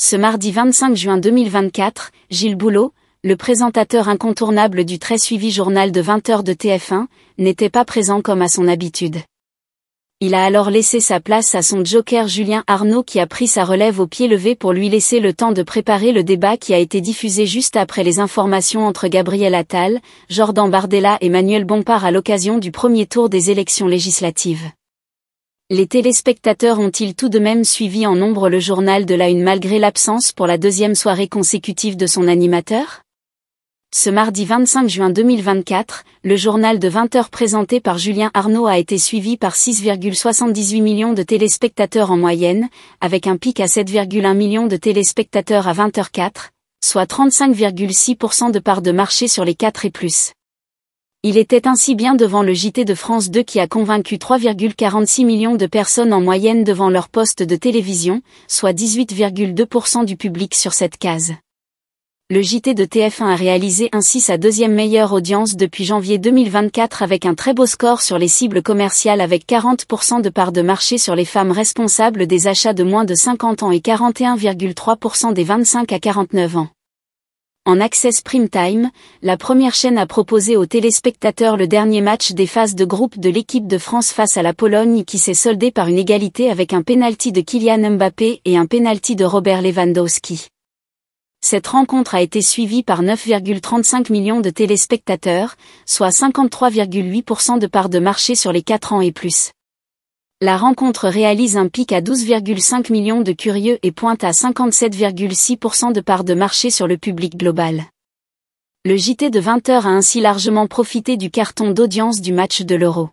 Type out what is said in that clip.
Ce mardi 25 juin 2024, Gilles Boulot, le présentateur incontournable du très suivi journal de 20h de TF1, n'était pas présent comme à son habitude. Il a alors laissé sa place à son joker Julien Arnaud qui a pris sa relève au pied levé pour lui laisser le temps de préparer le débat qui a été diffusé juste après les informations entre Gabriel Attal, Jordan Bardella et Manuel Bompard à l'occasion du premier tour des élections législatives. Les téléspectateurs ont-ils tout de même suivi en nombre le journal de la Une malgré l'absence pour la deuxième soirée consécutive de son animateur Ce mardi 25 juin 2024, le journal de 20 heures présenté par Julien Arnaud a été suivi par 6,78 millions de téléspectateurs en moyenne, avec un pic à 7,1 millions de téléspectateurs à 20h04, soit 35,6% de part de marché sur les 4 et plus. Il était ainsi bien devant le JT de France 2 qui a convaincu 3,46 millions de personnes en moyenne devant leur poste de télévision, soit 18,2% du public sur cette case. Le JT de TF1 a réalisé ainsi sa deuxième meilleure audience depuis janvier 2024 avec un très beau score sur les cibles commerciales avec 40% de part de marché sur les femmes responsables des achats de moins de 50 ans et 41,3% des 25 à 49 ans en Access Prime Time, la première chaîne a proposé aux téléspectateurs le dernier match des phases de groupe de l'équipe de France face à la Pologne qui s'est soldé par une égalité avec un pénalty de Kylian Mbappé et un pénalty de Robert Lewandowski. Cette rencontre a été suivie par 9,35 millions de téléspectateurs, soit 53,8% de part de marché sur les 4 ans et plus la rencontre réalise un pic à 12,5 millions de curieux et pointe à 57,6% de part de marché sur le public global. Le JT de 20h a ainsi largement profité du carton d'audience du match de l'Euro.